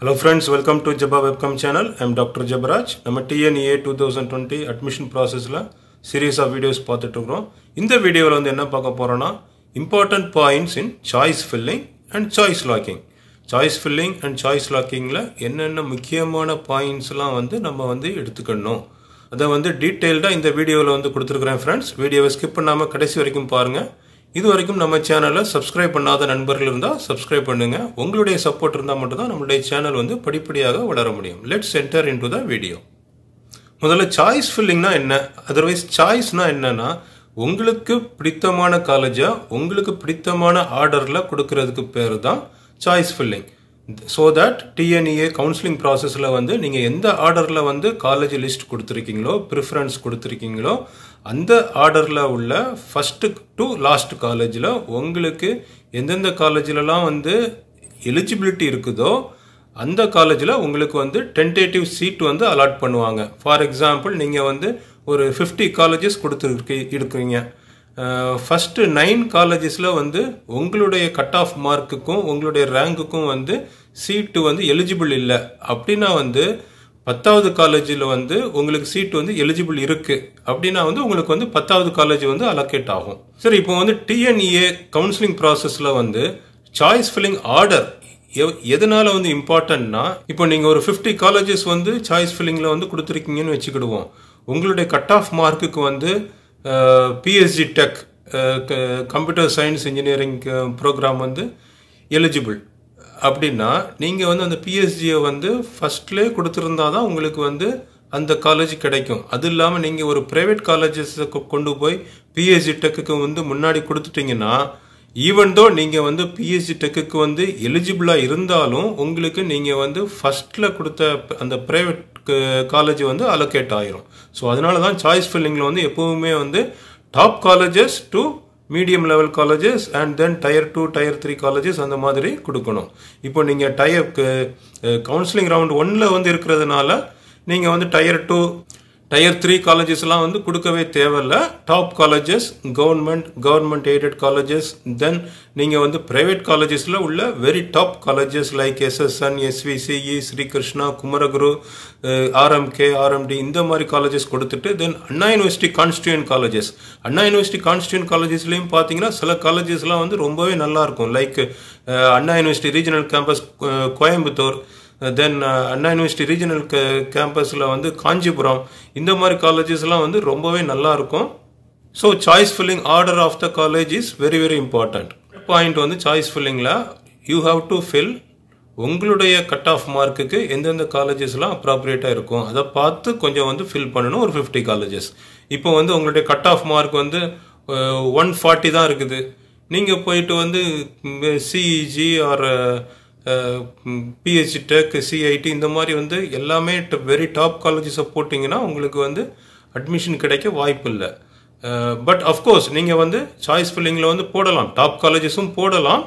Hello friends welcome to Jaba webcam channel I'm doctor Jabaraj நம்ம TNEA two thousand twenty admission ப்ராசஸில் series of videos பார்த்துட்ருக்குறோம் இந்த வீடியோவில் வந்து என்ன பார்க்க போகிறோன்னா important points in choice filling and choice locking choice filling and choice லாக்கிங்கில் என்னென்ன முக்கியமான பாயிண்ட்ஸ்லாம் வந்து நம்ம வந்து எடுத்துக்கணும் அதை வந்து டீட்டெயில்டாக இந்த வீடியோவில் வந்து கொடுத்துருக்குறேன் ஃப்ரெண்ட்ஸ் வீடியோவை ஸ்கிப் பண்ணாமல் கடைசி வரைக்கும் பாருங்கள் இது வரைக்கும் நம்ம சேனலை சப்ஸ்கிரைப் பண்ணாத நண்பர்கள் இருந்தால் சப்ஸ்கிரைப் பண்ணுங்கள் உங்களுடைய சப்போர்ட் இருந்தால் மட்டும்தான் நம்மளுடைய சேனல் வந்து படிப்படியாக வளர முடியும் let's enter in to the video முதல்ல சாய்ஸ் ஃபில்லிங்னா என்ன அதர்வைஸ் சாய்ஸ்னால் என்னென்னா உங்களுக்கு பிடித்தமான காலேஜை உங்களுக்கு பிடித்தமான ஆர்டரில் கொடுக்கறதுக்கு பேர் தான் choice filling so that TNEA counselling ப்ராசஸில் வந்து நீங்கள் எந்த ஆர்டரில் வந்து காலேஜ் லிஸ்ட் கொடுத்துருக்கீங்களோ ப்ரிஃபரன்ஸ் கொடுத்துருக்கீங்களோ அந்த ஆர்டரில் உள்ள ஃபஸ்ட்டு டு லாஸ்ட் காலேஜில் உங்களுக்கு எந்தெந்த காலேஜிலலாம் வந்து எலிஜிபிலிட்டி இருக்குதோ அந்த காலேஜில் உங்களுக்கு வந்து டென்டேட்டிவ் சீட் வந்து அலாட் பண்ணுவாங்க ஃபார் எக்ஸாம்பிள் நீங்கள் வந்து ஒரு ஃபிஃப்டி காலேஜஸ் கொடுத்துருக்கி இருக்கிறீங்க ஃபஸ்ட்டு நைன் காலேஜஸில் வந்து உங்களுடைய கட் ஆஃப் மார்க்குக்கும் உங்களுடைய ரேங்க்குக்கும் வந்து சீட்டு வந்து எலிஜிபிள் இல்லை அப்படின்னா வந்து பத்தாவது காலேஜில் வந்து உங்களுக்கு சீட்டு வந்து எலிஜிபிள் இருக்குது அப்படின்னா வந்து உங்களுக்கு வந்து பத்தாவது காலேஜ் வந்து அலோகேட் ஆகும் சரி இப்போ வந்து டிஎன்இஏ கவுன்சிலிங் ப்ராசஸில் வந்து சாய்ஸ் ஃபில்லிங் ஆர்டர் எதனால வந்து இம்பார்ட்டன்ட்னா இப்போ நீங்கள் ஒரு ஃபிஃப்டி காலேஜஸ் வந்து சாய்ஸ் ஃபில்லிங்கில் வந்து கொடுத்துருக்கீங்கன்னு வச்சுக்கிடுவோம் உங்களுடைய கட் ஆஃப் மார்க்குக்கு வந்து பிஎஸ்டி tech computer science engineering program வந்து எலிஜிபிள் அப்படின்னா நீங்கள் வந்து அந்த பிஎஸ்டியை வந்து ஃபஸ்ட்லேயே கொடுத்துருந்தா தான் உங்களுக்கு வந்து அந்த காலேஜ் கிடைக்கும் அது இல்லாமல் நீங்கள் ஒரு ப்ரைவேட் காலேஜஸை கொண்டு போய் பிஎஸ்சி டெக்குக்கு வந்து முன்னாடி கொடுத்துட்டிங்கன்னா ஈவன் தோ நீங்கள் வந்து பிஎஸ்சி டெக்குக்கு வந்து எலிஜிபிளாக இருந்தாலும் உங்களுக்கு நீங்கள் வந்து ஃபஸ்ட்டில் கொடுத்த அந்த ப்ரைவேட் காலேஜ் வந்து அலோகேட் ஆயிரும் ஸோ அதனால தான் சாய்ஸ் ஃபில்லிங்கில் வந்து எப்போவுமே வந்து top colleges to medium level colleges and then tier two tier three colleges அந்த மாதிரி கொடுக்கணும் இப்போ நீங்கள் டயர் கவுன்சிலிங் ரவுண்ட் ஒன்னில் வந்து இருக்கிறதுனால நீங்கள் வந்து டயர் டூ டயர் த்ரீ காலேஜஸ்லாம் வந்து கொடுக்கவே தேவையில்ல top colleges government government aided colleges then நீங்கள் வந்து ப்ரைவேட் காலேஜஸில் உள்ள very top colleges like SSN SVCE Srikrishna Kumaraguru RMK RMD இந்த மாதிரி காலேஜஸ் கொடுத்துட்டு then Anna University constituent colleges Anna University constituent காலேஜஸ்லேயும் பார்த்தீங்கன்னா சில காலேஜஸ்லாம் வந்து ரொம்பவே நல்லாயிருக்கும் like Anna University regional campus Coimbatore then Anna University regional கேம்பஸில் வந்து காஞ்சிபுரம் இந்த மாதிரி காலேஜஸ்லாம் வந்து ரொம்பவே நல்லாயிருக்கும் so choice filling order of the college is very very important point வந்து சாய்ஸ் ஃபில்லிங்கில் யூ ஹாவ் டு ஃபில் உங்களுடைய கட் ஆஃப் மார்க்குக்கு எந்தெந்த காலேஜஸ்லாம் அப்ராப்ரியேட்டாக இருக்கும் அதை பார்த்து கொஞ்சம் வந்து ஃபில் பண்ணணும் ஒரு ஃபிஃப்டி காலேஜஸ் இப்போ வந்து உங்களுடைய கட் ஆஃப் மார்க் வந்து ஒன் uh, ஃபார்ட்டி தான் இருக்குது நீங்கள் போயிட்டு வந்து CEG or PHC tech CIT இந்த மாதிரி வந்து எல்லாமே வெரி டாப் காலேஜஸை போட்டிங்கன்னா உங்களுக்கு வந்து அட்மிஷன் கிடைக்க வாய்ப்பு இல்லை பட் அஃப்கோர்ஸ் நீங்கள் வந்து சாய்ஸ் ஃபில்லிங்கில் வந்து போடலாம் டாப் காலேஜஸும் போடலாம்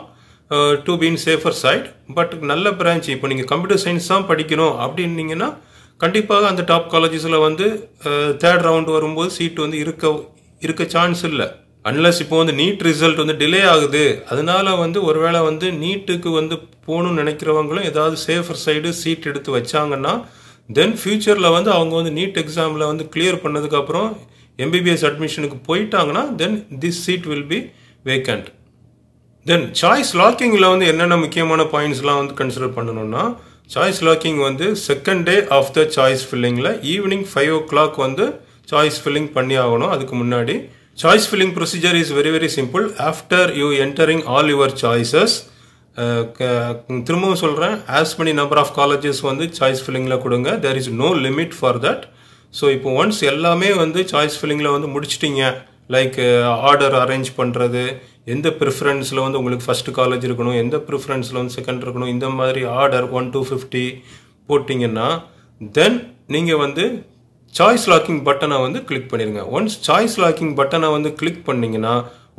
to be in safer side but நல்ல பிரான்ச் இப்போ நீங்கள் கம்ப்யூட்டர் சயின்ஸ் தான் படிக்கணும் அப்படின்னீங்கன்னா கண்டிப்பாக அந்த டாப் காலேஜஸில் வந்து தேர்ட் ரவுண்ட் வரும்போது சீட்டு வந்து இருக்க இருக்க சான்ஸ் இல்லை அன்லஸ் இப்போ வந்து நீட் ரிசல்ட் வந்து டிலே ஆகுது அதனால வந்து ஒருவேளை வந்து நீட்டுக்கு வந்து போகணும்னு நினைக்கிறவங்களும் ஏதாவது சேஃபர் சைடு சீட் எடுத்து வச்சாங்கன்னா தென் ஃப்யூச்சரில் வந்து அவங்க வந்து நீட் எக்ஸாமில் வந்து கிளியர் பண்ணதுக்கப்புறம் எம்பிபிஎஸ் அட்மிஷனுக்கு போயிட்டாங்கன்னா then this seat will be vacant then choice லாக்கிங்கில் வந்து என்னென்ன முக்கியமான பாயிண்ட்ஸ்லாம் வந்து கன்சிடர் பண்ணணும்னா சாய்ஸ் லாக்கிங் வந்து second day of the choice ஃபில்லிங்கில் ஈவினிங் ஃபைவ் ஓ கிளாக் வந்து சாய்ஸ் ஃபில்லிங் பண்ணி ஆகணும் அதுக்கு முன்னாடி Choice filling procedure is very very simple. After you entering all your choices, uh, திரும்பவும் சொல்கிறேன் as many number of colleges வந்து சாய்ஸ் ஃபில்லிங்கில் கொடுங்க there is no limit for that so இப்போ ஒன்ஸ் எல்லாமே வந்து சாய்ஸ் ஃபில்லிங்கில் வந்து முடிச்சிட்டிங்க லைக் ஆர்டர் uh, அரேஞ்ச் பண்ணுறது எந்த ப்ரிஃபரன்ஸில் வந்து உங்களுக்கு ஃபஸ்ட்டு காலேஜ் இருக்கணும் எந்த ப்ரிஃபரன்ஸில் வந்து செகண்ட் இருக்கணும் இந்த மாதிரி ஆர்டர் ஒன் டூ ஃபிஃப்டி போட்டிங்கன்னா தென் நீங்கள் வந்து சாய்ஸ் லாக்கிங் பட்டனை வந்து கிளிக் பண்ணிடுங்க ஒன்ஸ் சாய்ஸ் லாக்கிங் பட்டனை வந்து கிளிக் பண்ணிங்கன்னா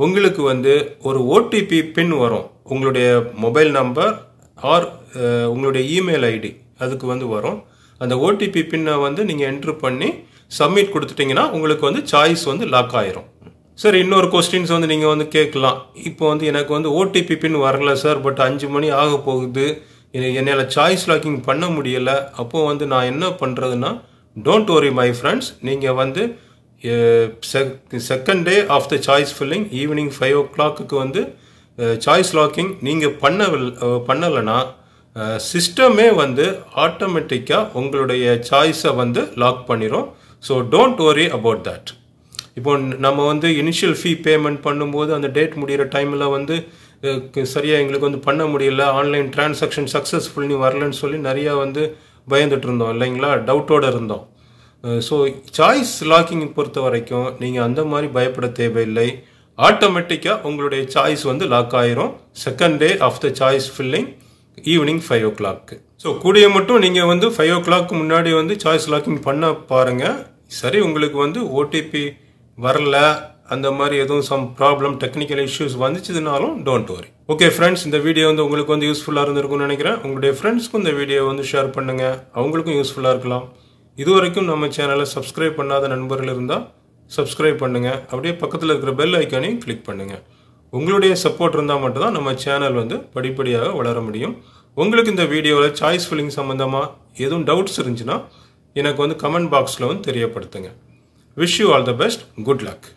உங்களுக்கு வந்து ஒரு ஓடிபி பின் வரும் உங்களுடைய மொபைல் நம்பர் ஆர் உங்களுடைய இமெயில் ஐடி அதுக்கு வந்து வரும் அந்த ஓடிபி பின்னை வந்து நீங்கள் என்ட்ரு பண்ணி சப்மிட் கொடுத்துட்டிங்கன்னா உங்களுக்கு வந்து சாய்ஸ் வந்து லாக் ஆயிரும் சார் இன்னொரு கொஸ்டின்ஸ் வந்து நீங்கள் வந்து கேட்கலாம் இப்போ வந்து எனக்கு வந்து ஓடிபி பின் வரல சார் பட் அஞ்சு மணி ஆக போகுது என்னால் சாய்ஸ் லாக்கிங் பண்ண முடியலை அப்போது வந்து நான் என்ன பண்ணுறதுன்னா டோன்ட் ஒரி மை ஃப்ரெண்ட்ஸ் நீங்கள் வந்து second day of the choice filling evening five ஓ கிளாக்குக்கு வந்து சாய்ஸ் லாக்கிங் நீங்கள் பண்ணவில் பண்ணலைன்னா சிஸ்டமே வந்து ஆட்டோமேட்டிக்காக உங்களுடைய சாய்ஸை வந்து லாக் பண்ணிடும் so don't worry about that இப்போ நம்ம வந்து இனிஷியல் ஃபீ பேமெண்ட் பண்ணும்போது அந்த டேட் முடிகிற டைமில் வந்து சரியாக எங்களுக்கு வந்து பண்ண முடியல ஆன்லைன் டிரான்சாக்ஷன் சக்ஸஸ்ஃபுல்னு வரலன்னு சொல்லி நிறையா வந்து பயந்துட்டு இருந்தோம் இல்லைங்களா டவுட்டோடு இருந்தோம் ஸோ சாய்ஸ் லாக்கிங் பொறுத்த வரைக்கும் நீங்கள் அந்த மாதிரி பயப்பட தேவையில்லை ஆட்டோமேட்டிக்காக உங்களுடைய சாய்ஸ் வந்து லாக் ஆயிரும் second day of the choice filling evening five o'clock so கூடிய மட்டும் நீங்கள் வந்து ஃபைவ் ஓ கிளாக் முன்னாடி வந்து சாய்ஸ் லாக்கிங் பண்ண பாருங்கள் சரி உங்களுக்கு வந்து ஓடிபி வரல அந்த மாதிரி எதுவும் சம் ப்ராப்ளம் டெக்னிக்கல் இஷ்யூஸ் வந்துச்சுனாலும் டோன்ட் வரி ஓகே ஃப்ரெண்ட்ஸ் இந்த வீடியோ வந்து உங்களுக்கு வந்து யூஸ்ஃபுல்லாக இருந்திருக்கும்னு நினைக்கிறேன் உங்களுடைய ஃப்ரெண்ட்ஸ்க்கும் இந்த வீடியோ வந்து ஷேர் பண்ணுங்கள் அவங்களுக்கும் யூஸ்ஃபுல்லாக இருக்கலாம் இது வரைக்கும் நம்ம சேனலை சப்ஸ்கிரைப் பண்ணாத நண்பர்கள் இருந்தால் சப்ஸ்கிரைப் பண்ணுங்கள் அப்படியே பக்கத்தில் இருக்கிற பெல் ஐக்கானையும் கிளிக் பண்ணுங்கள் உங்களுடைய சப்போர்ட் இருந்தால் மட்டும்தான் நம்ம சேனல் வந்து படிப்படியாக வளர முடியும் உங்களுக்கு இந்த வீடியோவில் சாய்ஸ் ஃபில்லிங் சம்மந்தமாக எதுவும் டவுட்ஸ் இருந்துச்சுன்னா எனக்கு வந்து கமெண்ட் பாக்ஸில் வந்து தெரியப்படுத்துங்க wish you all the best good luck